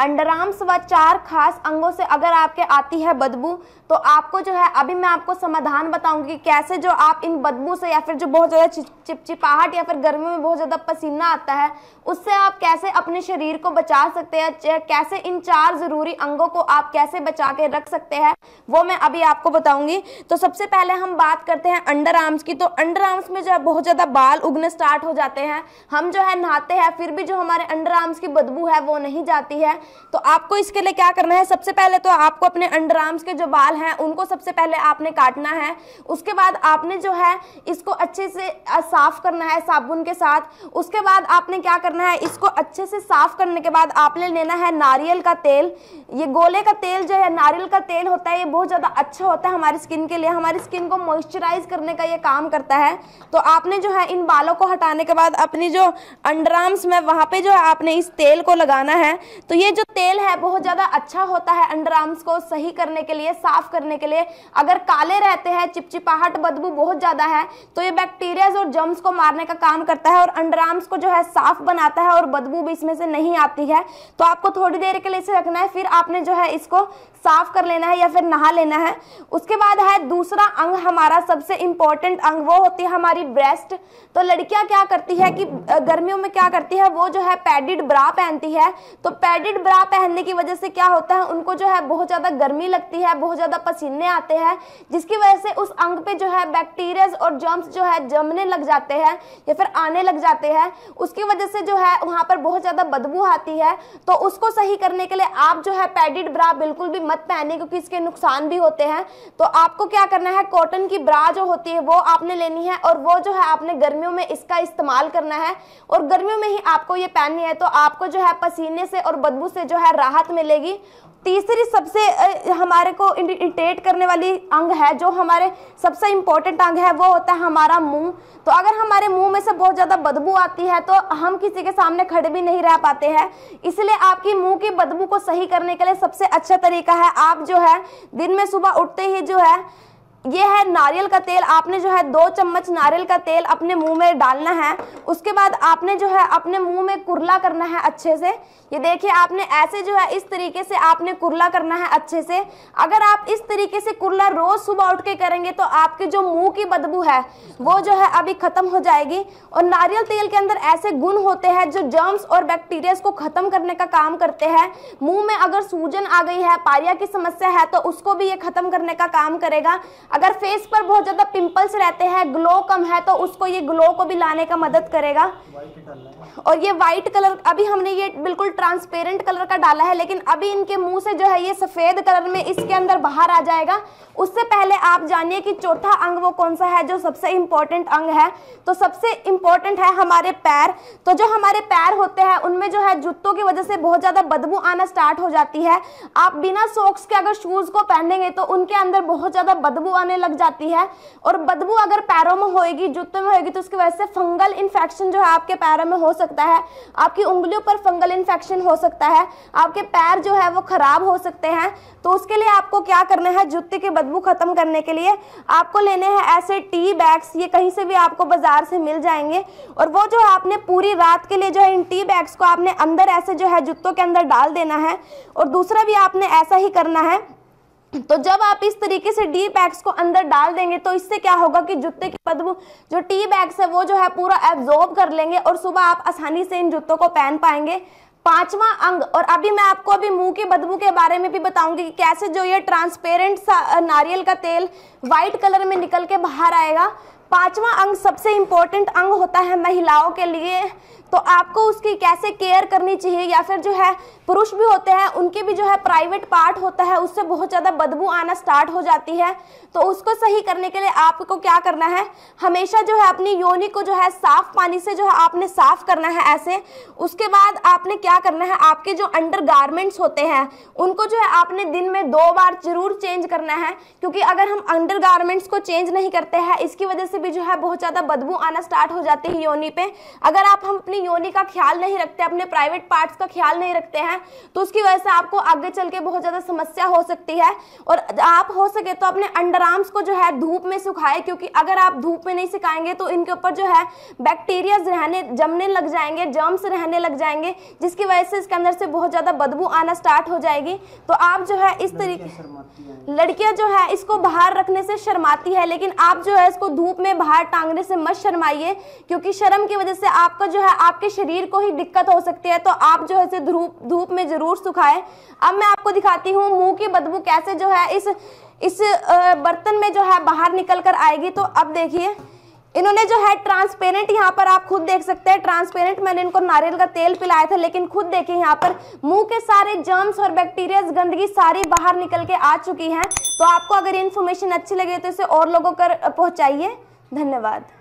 under arms व चार खास अंगों से अगर आपके आती है बदबू तो आपको जो है अभी मैं आपको समाधान बताऊंगी कि कैसे जो आप इन बदबू से या फिर जो बहुत ज़्यादा चिपचिपाहट या फिर गर्मी में बहुत ज़्यादा पसीना आता है उससे आप कैसे अपने शरीर को बचा सकते हैं कैसे इन चार ज़रूरी अंगों को आप कैसे बचा के रख सकते हैं वो मैं अभी आपको बताऊँगी तो सबसे पहले हम बात करते हैं अंडर आर्म्स की तो अंडर आर्म्स में जो है बहुत ज़्यादा बाल उगने स्टार्ट हो जाते हैं हम जो है नहाते हैं फिर भी जो हमारे अंडर आर्म्स की बदबू है वो नहीं जाती है तो आपको इसके लिए क्या करना है सबसे पहले तो आपको अपने अंडर आर्म्स के जो बाल हैं उनको सबसे पहले आपने काटना है उसके बाद आपने जो है इसको अच्छे से साफ़ करना है साबुन के साथ उसके बाद आपने क्या करना है इसको अच्छे से साफ़ करने के बाद आपने लेना है नारियल का तेल ये गोले का तेल जो है नारियल का तेल होता है ये बहुत ज़्यादा अच्छा होता है हमारी स्किन के लिए हमारी स्किन को मॉइस्चराइज करने का ये काम करता है तो आपने जो है इन बालों को हटाने के बाद अपनी जो अंडर आर्म्स में वहाँ पर जो है आपने इस तेल को लगाना है तो ये जो तेल है बहुत ज़्यादा अच्छा होता है अंडर आर्म्स को सही करने के लिए साफ करने के लिए अगर काले रहते हैं चिपचिपाहट बदबू बहुत ज़्यादा है तो ये बैक्टीरियाज और जम्स को मारने का काम करता है और अंडर आर्म्स को जो है साफ बनाता है और बदबू भी इसमें से नहीं आती है तो आपको थोड़ी देर के लिए इसे रखना है फिर आपने जो है इसको साफ कर लेना है या फिर नहा लेना है उसके बाद है दूसरा अंग हमारा सबसे इम्पोर्टेंट अंग वो होती है हमारी ब्रेस्ट तो लड़कियां क्या करती है कि गर्मियों में क्या करती है वो जो है पैडिड ब्रा पहनती है तो पैडिड ब्रा पहनने की वजह से क्या होता है उनको जो है बहुत ज़्यादा गर्मी लगती है बहुत ज़्यादा पसीने आते हैं जिसकी वजह से उस अंग पे जो है बैक्टीरियाज और जर्म्स जो है जमने लग जाते हैं या फिर आने लग जाते हैं उसकी वजह से जो है वहाँ पर बहुत ज़्यादा बदबू आती है तो उसको सही करने के लिए आप जो है पैडिड ब्रा बिल्कुल भी मत पहने क्योंकि इसके नुकसान भी होते हैं तो आपको क्या करना है कॉटन की ब्रा जो होती है वो आपने लेनी है और वो जो है आपने गर्मियों में इसका इस्तेमाल करना है और गर्मियों में ही आपको ये पहननी है तो आपको जो है पसीने से और बदबू से जो है राहत मिलेगी तीसरी सबसे हमारे को इंडिकेट करने वाली अंग है जो हमारे सबसे इम्पोर्टेंट अंग है वो होता है हमारा मुंह तो अगर हमारे मुंह में से बहुत ज़्यादा बदबू आती है तो हम किसी के सामने खड़े भी नहीं रह पाते हैं इसलिए आपकी मुंह की बदबू को सही करने के लिए सबसे अच्छा तरीका है आप जो है दिन में सुबह उठते ही जो है ये है नारियल का तेल आपने जो है दो चम्मच नारियल का तेल अपने मुंह में डालना है उसके बाद आपने जो है अपने मुंह में कुरला करना है अच्छे से ये देखिए आपने ऐसे जो है इस तरीके से आपने कुरला करना है अच्छे से अगर आप इस तरीके से कुरला रोज़ सुबह उठ के करेंगे तो आपके जो मुंह की बदबू है वो जो है अभी ख़त्म हो जाएगी और नारियल तेल के अंदर ऐसे गुण होते हैं जो जर्म्स और बैक्टीरिया को ख़त्म करने का काम करते हैं मुंह में अगर सूजन आ गई है पारिया की समस्या है तो उसको भी ये ख़त्म करने का काम करेगा अगर फेस पर बहुत ज़्यादा पिंपल्स रहते हैं ग्लो कम है तो उसको ये ग्लो को भी लाने का मदद करेगा और ये व्हाइट कलर अभी हमने ये बिल्कुल ट्रांसपेरेंट कलर का डाला है लेकिन अभी इनके मुंह से जो है ये सफ़ेद कलर में इसके अंदर बाहर आ जाएगा उससे पहले आप जानिए कि चौथा अंग वो कौन सा है जो सबसे इम्पोर्टेंट अंग है तो सबसे इम्पोर्टेंट है हमारे पैर तो जो हमारे पैर होते हैं उनमें जो है जूतों की वजह से बहुत ज़्यादा बदबू आना स्टार्ट हो जाती है आप बिना सॉक्स के अगर शूज़ को पहनेंगे तो उनके अंदर बहुत ज़्यादा बदबू आने लग जाती है और बदबू अगर पैरों में होएगी जूते में होएगी तो उसकी वजह से फंगल इन्फेक्शन जो है आपके पैरों में हो सकता है आपकी उंगलियों पर फंगल इन्फेक्शन हो सकता है आपके पैर जो है वो ख़राब हो सकते हैं तो उसके लिए आपको क्या करना है जूते की बदबू ख़त्म करने के लिए आपको लेने हैं ऐसे टी बैग्स ये कहीं से भी आपको बाज़ार से मिल जाएंगे और वो जो है आपने पूरी रात के लिए जो है इन टी बैग्स को आपने अंदर ऐसे जो है जूतों के अंदर डाल देना है और दूसरा भी आपने ऐसा ही करना है तो जब आप इस तरीके से डी बैग्स को अंदर डाल देंगे तो इससे क्या होगा कि जूते की बदबू जो टी बैग्स है वो जो है पूरा एब्जॉर्ब कर लेंगे और सुबह आप आसानी से इन जूतों को पहन पाएंगे पांचवा अंग और अभी मैं आपको अभी मुंह की बदबू के बारे में भी बताऊंगी कि कैसे जो ये ट्रांसपेरेंट नारियल का तेल व्हाइट कलर में निकल के बाहर आएगा पांचवा अंग सबसे इंपॉर्टेंट अंग होता है महिलाओं के लिए तो आपको उसकी कैसे केयर करनी चाहिए या फिर जो है पुरुष भी होते हैं उनके भी जो है प्राइवेट पार्ट होता है उससे बहुत ज़्यादा बदबू आना स्टार्ट हो जाती है तो उसको सही करने के लिए आपको क्या करना है हमेशा जो है अपनी योनि को जो है साफ पानी से जो है आपने साफ करना है ऐसे उसके बाद आपने क्या करना है आपके जो अंडर गारमेंट्स होते हैं उनको जो है आपने दिन में दो बार जरूर चेंज करना है क्योंकि अगर हम अंडर को चेंज नहीं करते हैं इसकी वजह से भी जो है बहुत ज़्यादा बदबू आना स्टार्ट हो जाती है योनि पे अगर आप हम अपनी अपनी योनि का ख्याल नहीं रखते अपने प्राइवेट पार्ट्स का ख्याल नहीं रखते हैं तो उसकी वजह से आपको आगे चल के बहुत ज़्यादा समस्या हो सकती है और आप हो सके तो अपने अंडर आर्म्स को जो है धूप में सुखाए क्योंकि अगर आप धूप में नहीं सुखाएंगे तो इनके ऊपर जो है बैक्टीरियाज रहने जमने लग जाएंगे जर्म्स रहने लग जाएंगे जिसकी वजह से इसके अंदर से बहुत ज़्यादा बदबू आना स्टार्ट हो जाएगी तो आप जो है इस तरीके लड़कियां जो है इसको बाहर रखने से शर्माती है लेकिन आप जो है इसको धूप में बाहर टांगने से मत शर्माइए क्योंकि शर्म की वजह से आपका जो है आप आपके शरीर को ही दिक्कत हो सकती है तो आप जो है इसे धूप धूप में ज़रूर सुखाए अब मैं आपको दिखाती हूँ मुंह की बदबू कैसे जो है इस इस बर्तन में जो है बाहर निकल कर आएगी तो अब देखिए इन्होंने जो है ट्रांसपेरेंट यहाँ पर आप खुद देख सकते हैं ट्रांसपेरेंट मैंने इनको नारियल का तेल पिलाया था लेकिन खुद देखिए यहाँ पर मुंह के सारे जर्म्स और बैक्टीरियाज गंदगी सारी बाहर निकल के आ चुकी हैं तो आपको अगर इन्फॉर्मेशन अच्छी लगे तो इसे और लोगों कर पहुँचाइए धन्यवाद